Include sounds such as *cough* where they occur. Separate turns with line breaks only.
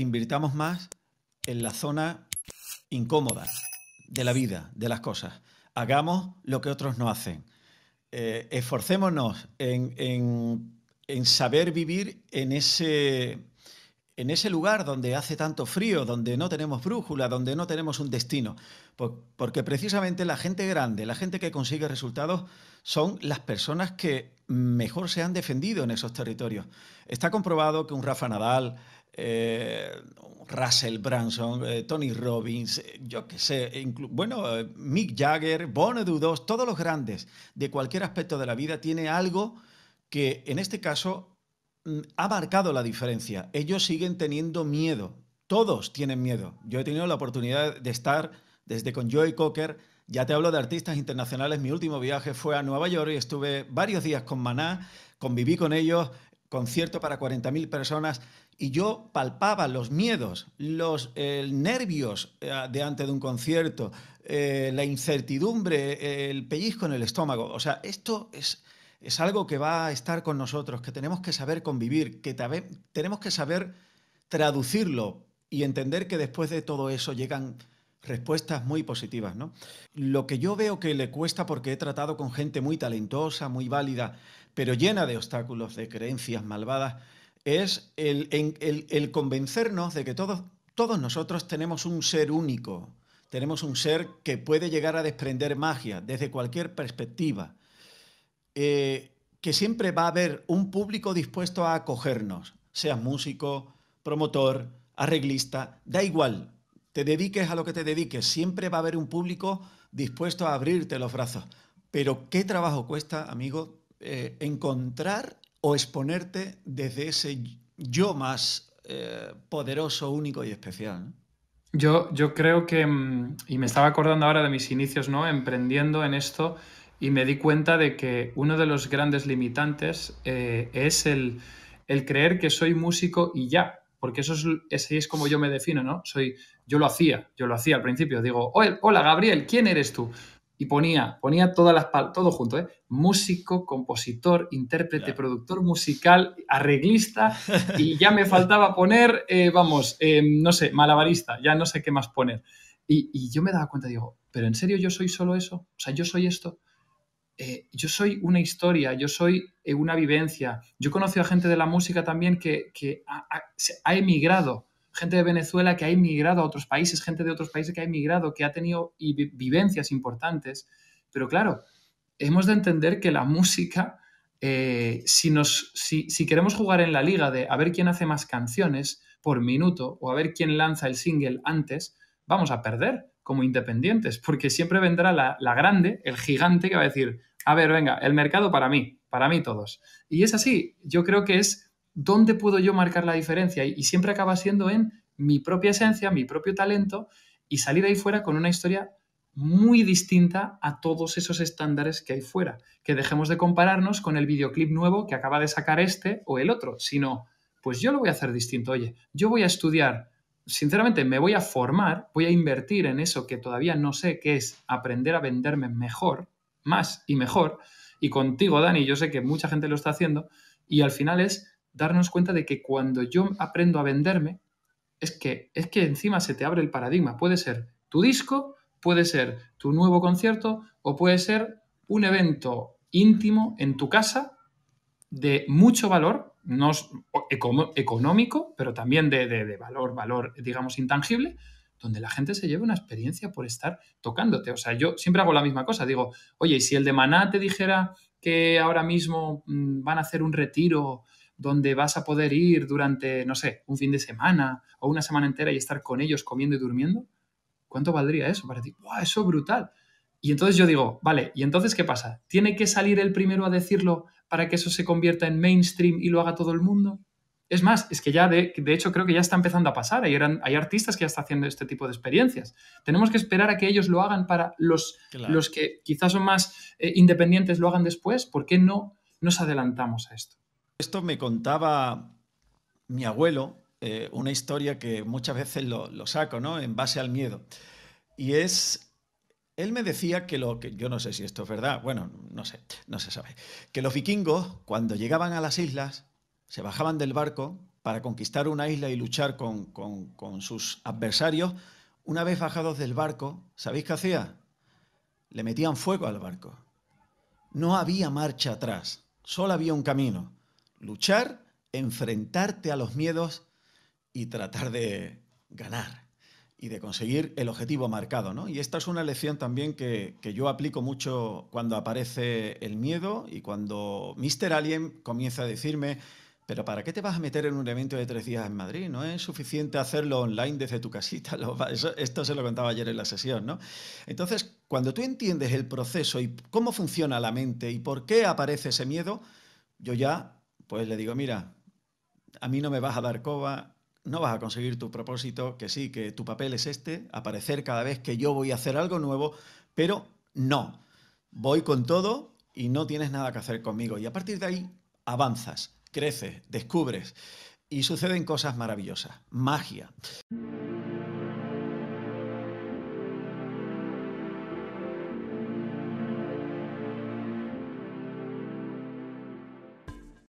invirtamos más en la zona incómoda de la vida, de las cosas. Hagamos lo que otros no hacen. Eh, esforcémonos en, saber vivir en ese, lugar donde hace tanto frío, donde no tenemos brújula, donde no tenemos un destino. porque precisamente la gente grande, la gente que consigue resultados, son las personas que mejor se han defendido en esos territorios. Está comprobado que un Rafa Nadal, eh, Russell Branson, eh, Tony Robbins, eh, yo qué sé, bueno, Mick Jagger, Bono Dudos, todos los grandes de cualquier aspecto de la vida tiene algo que en este caso mm, ha marcado la diferencia. Ellos siguen teniendo miedo, todos tienen miedo. Yo he tenido la oportunidad de estar desde con Joey Cocker, ya te hablo de artistas internacionales, mi último viaje fue a Nueva York y estuve varios días con Maná, conviví con ellos, concierto para 40.000 personas y yo palpaba los miedos, los nervios eh, de delante de un concierto, eh, la incertidumbre, el pellizco en el estómago. O sea, esto es, es, algo que va a estar con nosotros, que tenemos que saber convivir, que tenemos que saber traducirlo y entender que después de todo eso llegan respuestas muy positivas. Lo que yo veo que le cuesta, porque he tratado con gente muy talentosa, muy válida, pero llena de obstáculos, de creencias malvadas, es el, convencernos de que todos, todos nosotros tenemos un ser único, tenemos un ser que puede llegar a desprender magia desde cualquier perspectiva, eh, que siempre va a haber un público dispuesto a acogernos, seas músico, promotor, arreglista, da igual, te dediques a lo que te dediques, siempre va a haber un público dispuesto a abrirte los brazos. Pero qué trabajo cuesta, amigo, eh, encontrar o exponerte desde ese yo más eh,
poderoso, único y especial. Yo, yo creo que, mm, y me estaba acordando ahora de mis inicios, ¿no? Emprendiendo en esto y me di cuenta de que uno de los grandes limitantes eh, es el, el, creer que soy músico y ya, porque eso es, ese es como yo me defino, ¿no? Soy, yo lo hacía, yo lo hacía al principio, digo, hola Gabriel, ¿quién eres tú? y ponía, ponía todas las todo junto, ¿eh? músico, compositor, intérprete, productor musical, arreglista, y *laughs* ya me faltaba poner, eh, vamos, em, no sé, malabarista, ya no sé qué más poner. Y, yo me daba cuenta, digo, ¿pero en serio yo soy solo eso? O sea, yo soy esto. Eh, yo soy una historia, yo soy eh, una vivencia. Yo conocí a gente de la música también que, que ha emigrado gente de Venezuela que ha emigrado a otros países, gente de otros países que ha emigrado, que ha tenido vivencias importantes. Pero claro, hemos de entender que la música, eh, si, nos, si, queremos jugar en la liga de a ver quién hace más canciones por minuto o a ver quién lanza el single antes, vamos a perder como independientes, porque siempre vendrá la, la grande, el gigante que va a decir, a ver, venga, el mercado para mí, para mí todos. Y es así, yo creo que es ¿dónde puedo yo marcar la diferencia? Y, siempre acaba siendo en mi propia esencia, mi propio talento y salir ahí fuera con una historia muy distinta a todos esos estándares que hay fuera. Que dejemos de compararnos con el videoclip nuevo que acaba de sacar este o el otro, sino, pues yo lo voy a hacer distinto. Oye, yo voy a estudiar, sinceramente me voy a formar, voy a invertir en eso que todavía no sé, qué es aprender a venderme mejor, más y mejor. Y contigo, Dani, yo sé que mucha gente lo está haciendo. Y al final es darnos cuenta de que cuando yo aprendo a venderme, es que, es que encima se te abre el paradigma. Puede ser tu disco, puede ser tu nuevo concierto o puede ser un evento íntimo en tu casa de mucho valor, no económico, pero también de, valor, valor, digamos, intangible, donde la gente se lleve una experiencia por estar tocándote. O sea, yo siempre hago la misma cosa. Digo, oye, y si el de Maná te dijera que ahora mismo mm, van a hacer un retiro donde vas a poder ir durante, no sé, un fin de semana o una semana entera y estar con ellos comiendo y durmiendo, ¿cuánto valdría eso para ti? ¡Guau, eso es brutal! Y entonces yo digo, vale, ¿y entonces qué pasa? ¿Tiene que salir el primero a decirlo para que eso se convierta en mainstream y lo haga todo el mundo? Es más, es que ya, de, hecho, creo que ya está empezando a pasar. Hay, hay artistas que ya están haciendo este tipo de experiencias. Tenemos que esperar a que ellos lo hagan para los, los que quizás son más eh, independientes lo hagan después. ¿Por qué no nos adelantamos a esto? esto me contaba mi abuelo eh, una
historia que muchas veces lo, saco, ¿no? En base al miedo. Y es, él me decía que lo que, yo no sé si esto es verdad, bueno, no sé, no se sabe, que los vikingos cuando llegaban a las islas se bajaban del barco para conquistar una isla y luchar con, con sus adversarios. Una vez bajados del barco, ¿sabéis qué hacía? Le metían fuego al barco. No había marcha atrás, solo había un camino luchar, enfrentarte a los miedos y tratar de ganar y de conseguir el objetivo marcado. ¿no? Y esta es una lección también que, yo aplico mucho cuando aparece el miedo y cuando Mr. Alien comienza a decirme, pero ¿para qué te vas a meter en un evento de tres días en Madrid? No es suficiente hacerlo online desde tu casita. *laughs* esto se lo contaba ayer en la sesión. ¿no? Entonces, cuando tú entiendes el proceso y cómo funciona la mente y por qué aparece ese miedo, yo ya pues le digo, mira, a mí no me vas a dar coba, no vas a conseguir tu propósito, que sí, que tu papel es este, aparecer cada vez que yo voy a hacer algo nuevo, pero no, voy con todo y no tienes nada que hacer conmigo. Y a partir de ahí avanzas, creces, descubres y suceden cosas maravillosas, magia.